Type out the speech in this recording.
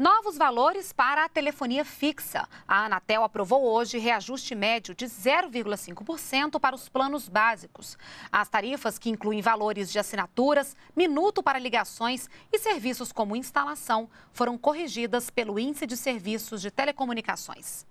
Novos valores para a telefonia fixa. A Anatel aprovou hoje reajuste médio de 0,5% para os planos básicos. As tarifas, que incluem valores de assinaturas, minuto para ligações e serviços como instalação, foram corrigidas pelo Índice de Serviços de Telecomunicações.